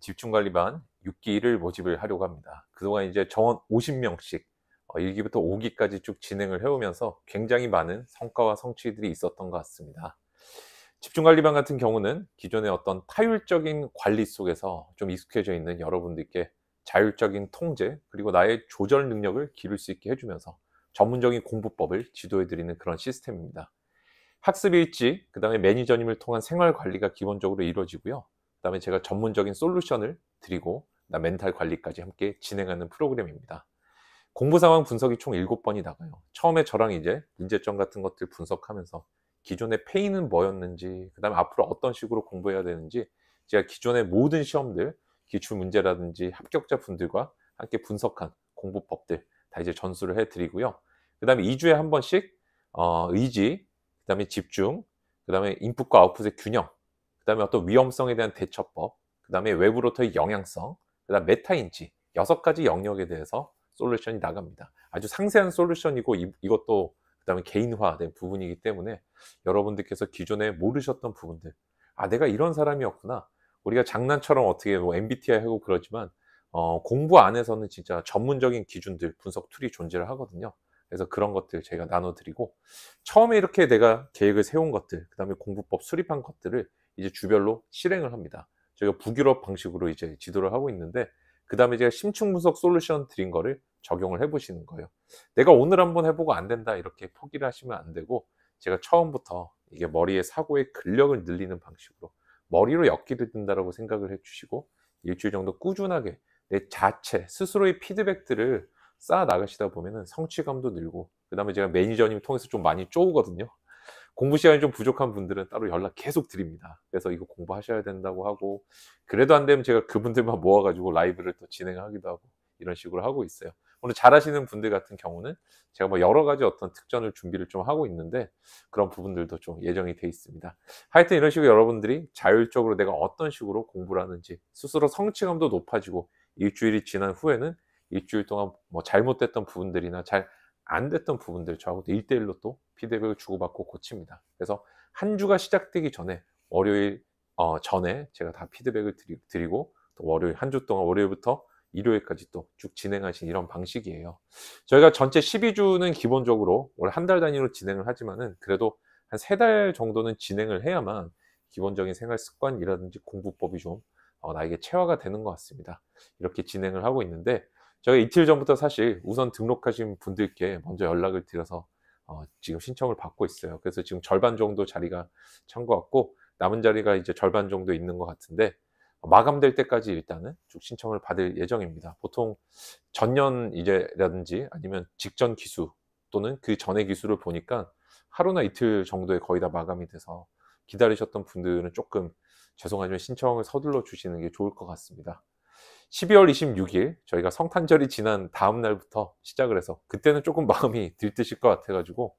집중관리반 6기를 모집을 하려고 합니다. 그동안 이제 정원 50명씩 1기부터 어, 5기까지 쭉 진행을 해오면서 굉장히 많은 성과와 성취들이 있었던 것 같습니다. 집중관리반 같은 경우는 기존의 어떤 타율적인 관리 속에서 좀 익숙해져 있는 여러분들께 자율적인 통제 그리고 나의 조절 능력을 기를 수 있게 해주면서 전문적인 공부법을 지도해드리는 그런 시스템입니다. 학습 일지, 그 다음에 매니저님을 통한 생활 관리가 기본적으로 이루어지고요. 그다음에 제가 전문적인 솔루션을 드리고 나 멘탈 관리까지 함께 진행하는 프로그램입니다. 공부 상황 분석이 총 7번이 나가요. 처음에 저랑 이제 문제점 같은 것들 분석하면서 기존의 페이는 뭐였는지, 그 다음에 앞으로 어떤 식으로 공부해야 되는지, 제가 기존의 모든 시험들, 기출문제라든지 합격자 분들과 함께 분석한 공부법들 다 이제 전수를 해드리고요. 그 다음에 2주에 한 번씩, 어, 의지, 그 다음에 집중, 그 다음에 인풋과 아웃풋의 균형, 그다음에 어떤 위험성에 대한 대처법, 그다음에 외부로부터의 영향성, 그다음 메타 인지 여섯 가지 영역에 대해서 솔루션이 나갑니다. 아주 상세한 솔루션이고 이, 이것도 그다음에 개인화된 부분이기 때문에 여러분들께서 기존에 모르셨던 부분들, 아 내가 이런 사람이었구나. 우리가 장난처럼 어떻게 뭐 MBTI 하고 그러지만 어, 공부 안에서는 진짜 전문적인 기준들 분석 툴이 존재를 하거든요. 그래서 그런 것들 저희가 나눠드리고 처음에 이렇게 내가 계획을 세운 것들 그 다음에 공부법 수립한 것들을 이제 주별로 실행을 합니다 저희가 북유럽 방식으로 이제 지도를 하고 있는데 그 다음에 제가 심층 분석 솔루션 드린 거를 적용을 해 보시는 거예요 내가 오늘 한번 해보고 안 된다 이렇게 포기를 하시면 안 되고 제가 처음부터 이게 머리의 사고의 근력을 늘리는 방식으로 머리로 엮기도 된다라고 생각을 해주시고 일주일 정도 꾸준하게 내 자체 스스로의 피드백들을 쌓아 나가시다 보면은 성취감도 늘고 그다음에 제가 매니저님 통해서 좀 많이 쪼우거든요. 공부 시간이 좀 부족한 분들은 따로 연락 계속 드립니다. 그래서 이거 공부하셔야 된다고 하고 그래도 안 되면 제가 그분들만 모아가지고 라이브를 또 진행하기도 하고 이런 식으로 하고 있어요. 오늘 잘하시는 분들 같은 경우는 제가 뭐 여러 가지 어떤 특전을 준비를 좀 하고 있는데 그런 부분들도 좀 예정이 돼 있습니다. 하여튼 이런 식으로 여러분들이 자율적으로 내가 어떤 식으로 공부를 하는지 스스로 성취감도 높아지고 일주일이 지난 후에는 일주일 동안 뭐 잘못됐던 부분들이나 잘 안 됐던 부분들 저하고 일대일로또 피드백을 주고받고 고칩니다. 그래서 한 주가 시작되기 전에 월요일 어, 전에 제가 다 피드백을 드리, 고또 월요일 한 주 동안 월요일부터 일요일까지 또 쭉 진행하신 이런 방식이에요. 저희가 전체 12주는 기본적으로 올한달 단위로 진행을 하지만은 그래도 한 세 달 정도는 진행을 해야만 기본적인 생활 습관이라든지 공부법이 좀 어, 나에게 체화가 되는 것 같습니다. 이렇게 진행을 하고 있는데 저희 이틀 전부터 사실 우선 등록하신 분들께 먼저 연락을 드려서 어, 지금 신청을 받고 있어요. 그래서 지금 절반 정도 자리가 찬 것 같고 남은 자리가 이제 절반 정도 있는 것 같은데 마감될 때까지 일단은 쭉 신청을 받을 예정입니다. 보통 전년 이제라든지 아니면 직전 기수 또는 그 전의 기수를 보니까 하루나 이틀 정도에 거의 다 마감이 돼서 기다리셨던 분들은 조금 죄송하지만 신청을 서둘러 주시는 게 좋을 것 같습니다. 12월 26일 저희가 성탄절이 지난 다음 날부터 시작을 해서 그때는 조금 마음이 들뜨실 것 같아가지고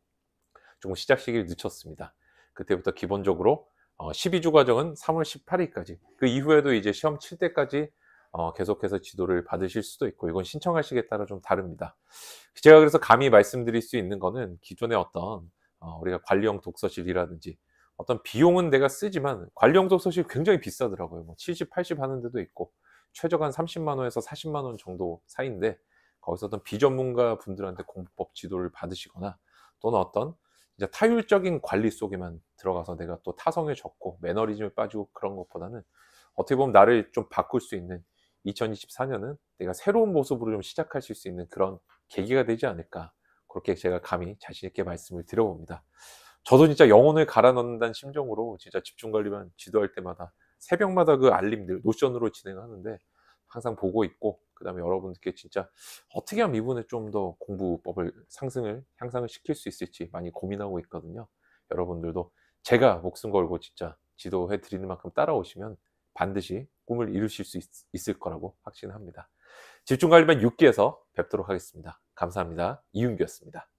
조금 시작 시기를 늦췄습니다. 그때부터 기본적으로 12주 어, 과정은 3월 18일까지 그 이후에도 이제 시험 칠 때까지 어, 계속해서 지도를 받으실 수도 있고 이건 신청하시기에 따라 좀 다릅니다. 제가 그래서 감히 말씀드릴 수 있는 거는 기존의 어떤 어, 우리가 관리형 독서실이라든지 어떤 비용은 내가 쓰지만 관리형 독서실 굉장히 비싸더라고요. 뭐 70, 80 하는 데도 있고 최저한 30만 원에서 40만 원 정도 사이인데 거기서 어떤 비전문가 분들한테 공법 부 지도를 받으시거나 또는 어떤 이제 타율적인 관리 속에만 들어가서 내가 또 타성에 젖고 매너리즘에 빠지고 그런 것보다는 어떻게 보면 나를 좀 바꿀 수 있는 2024년은 내가 새로운 모습으로 좀 시작하실 수 있는 그런 계기가 되지 않을까 그렇게 제가 감히 자신 있게 말씀을 드려봅니다. 저도 진짜 영혼을 갈아 넣는다는 심정으로 진짜 집중 관리만 지도할 때마다 새벽마다 그 알림들 노션으로 진행하는데 항상 보고 있고 그 다음에 여러분들께 진짜 어떻게 하면 이분의좀 더 공부법을 상승을 향상을 시킬 수 있을지 많이 고민하고 있거든요 여러분들도 제가 목숨 걸고 진짜 지도해 드리는 만큼 따라오시면 반드시 꿈을 이루실 수 있, 을 거라고 확신합니다 집중관리반 6기에서 뵙도록 하겠습니다 감사합니다 이윤규였습니다